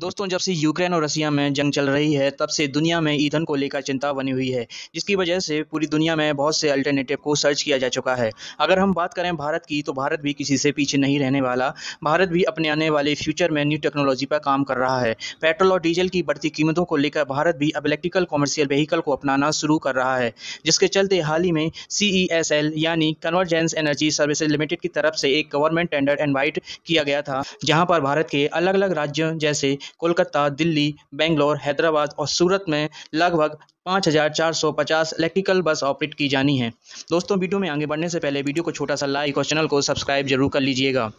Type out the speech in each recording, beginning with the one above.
दोस्तों जब से यूक्रेन और रसिया में जंग चल रही है तब से दुनिया में ईंधन को लेकर चिंता बनी हुई है जिसकी वजह से पूरी दुनिया में बहुत से अल्टरनेटिव को सर्च किया जा चुका है अगर हम बात करें भारत की तो भारत भी किसी से पीछे नहीं रहने वाला भारत भी अपने आने वाले फ्यूचर में न्यू टेक्नोलॉजी पर काम कर रहा है पेट्रोल और डीजल की बढ़ती कीमतों को लेकर भारत भी अब इलेक्ट्रिकल कॉमर्शियल व्हीकल को अपनाना शुरू कर रहा है जिसके चलते हाल ही में सी e यानी कन्वर्जेंस एनर्जी सर्विसेज लिमिटेड की तरफ से एक गवर्नमेंट टेंडर इन्वाइट किया गया था जहाँ पर भारत के अलग अलग राज्यों जैसे कोलकाता दिल्ली बेंगलोर हैदराबाद और सूरत में लगभग पाँच हज़ार चार सौ पचास इलेक्ट्रिकल बस ऑपरेट की जानी है दोस्तों वीडियो में आगे बढ़ने से पहले वीडियो को छोटा सा लाइक और चैनल को सब्सक्राइब जरूर कर लीजिएगा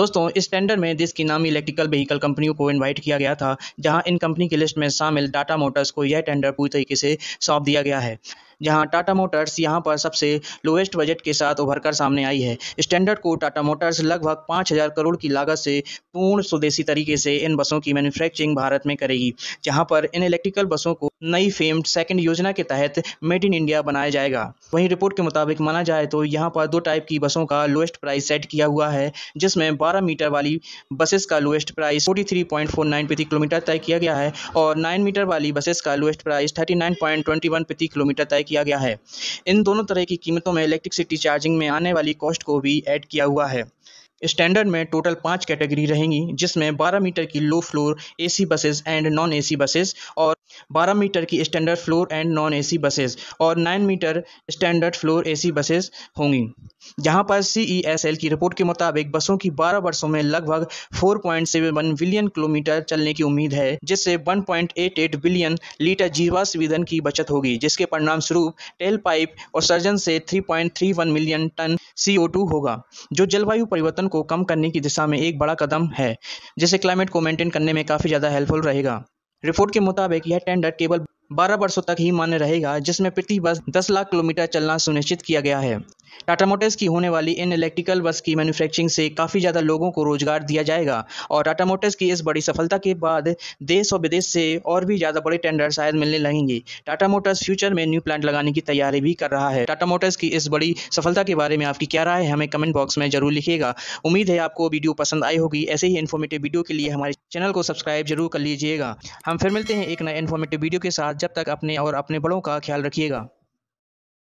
दोस्तों इस टेंडर में देश की नामी इलेक्ट्रिकल व्हीकल कंपनियों को इन्वाइट किया गया था जहां इन कंपनी की लिस्ट में शामिल टाटा मोटर्स को यह टेंडर पूरी तरीके से सौंप दिया गया है जहां टाटा मोटर्स यहाँ पर सबसे लोएस्ट बजट के साथ उभर कर सामने आई है इस को टाटा मोटर्स लगभग पाँच हज़ार करोड़ की लागत से पूर्ण स्वदेशी तरीके से इन बसों की मैन्युफैक्चरिंग भारत में करेगी जहाँ पर इन इलेक्ट्रिकल बसों को नई फेम्ड से सेकंड योजना के तहत मेड इन इंडिया बनाया जाएगा वहीं रिपोर्ट के मुताबिक माना जाए तो यहाँ पर दो टाइप की बसों का लोएस्ट प्राइस सेट किया हुआ है जिसमें बारह मीटर वाली बसेस का lowest price forty three point प्रति किलोमीटर तय किया गया है और नाइन मीटर वाली बसेस का lowest price thirty nine point twenty प्रति किलोमीटर तय किया गया है इन दोनों तरह की कीमतों में इलेक्ट्रिसिटी चार्जिंग में आने वाली कॉस्ट को भी ऐड किया हुआ है स्टैंडर्ड में टोटल पाँच कैटेगरी रहेंगी जिसमें 12 मीटर की low floor AC buses and non AC buses और 12 मीटर की standard floor and non AC buses और 9 metre standard floor AC buses होंगी जहां पर सीईएसएल e की रिपोर्ट के मुताबिक बसों की 12 वर्षों में लगभग सेवन बिलियन किलोमीटर चलने की उम्मीद है जिससे एट बिलियन लीटर जीवाश्म की बचत होगी जिसके परिणाम स्वरूप टेल पाइप और सर्जन से वन मिलियन टन सी होगा जो जलवायु परिवर्तन को कम करने की दिशा में एक बड़ा कदम है जिसे क्लाइमेट को मेंटेन करने में काफ़ी ज़्यादा हेल्पफुल रहेगा रिपोर्ट के मुताबिक यह टेंडर केवल बारह वर्षों तक ही मान्य रहेगा जिसमें प्रति वर्ष दस लाख किलोमीटर चलना सुनिश्चित किया गया है टाटा मोटर्स की होने वाली इन इलेक्ट्रिकल बस की मैन्युफैक्चरिंग से काफ़ी ज़्यादा लोगों को रोजगार दिया जाएगा और टाटा मोटर्स की इस बड़ी सफलता के बाद देश और विदेश से और भी ज़्यादा बड़े टेंडर शायद मिलने लगेंगे टाटा मोटर्स फ्यूचर में न्यू प्लांट लगाने की तैयारी भी कर रहा है टाटा मोटर्स की इस बड़ी सफलता के बारे में आपकी क्या राय है हमें कमेंट बॉक्स में जरूर लिखिएगा उम्मीद है आपको वीडियो पसंद आई होगी ऐसे ही इन्फॉर्मेटिव वीडियो के लिए हमारे चैनल को सब्सक्राइब जरूर कर लीजिएगा हम फिर मिलते हैं एक नए इन्फॉर्मेटिव वीडियो के साथ जब तक अपने और अपने बड़ों का ख्याल रखिएगा